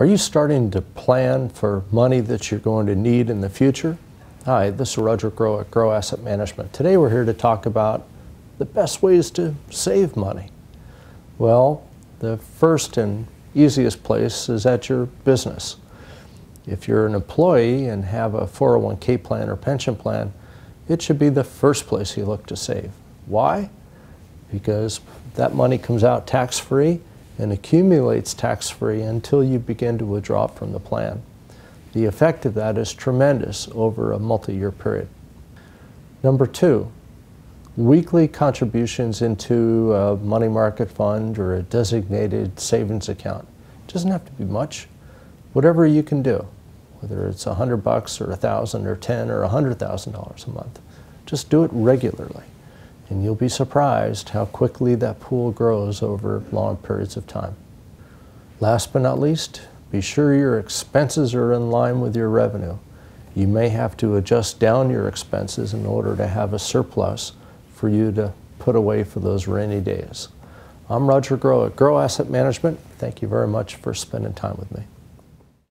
Are you starting to plan for money that you're going to need in the future? Hi, this is Roger Grow at Grow Asset Management. Today we're here to talk about the best ways to save money. Well, the first and easiest place is at your business. If you're an employee and have a 401k plan or pension plan, it should be the first place you look to save. Why? Because that money comes out tax free and accumulates tax-free until you begin to withdraw from the plan. The effect of that is tremendous over a multi-year period. Number two, weekly contributions into a money market fund or a designated savings account. It doesn't have to be much. Whatever you can do, whether it's 100 bucks or 1,000 or 10 or $100,000 a month, just do it regularly. And you'll be surprised how quickly that pool grows over long periods of time. Last but not least, be sure your expenses are in line with your revenue. You may have to adjust down your expenses in order to have a surplus for you to put away for those rainy days. I'm Roger Grow at Grow Asset Management. Thank you very much for spending time with me.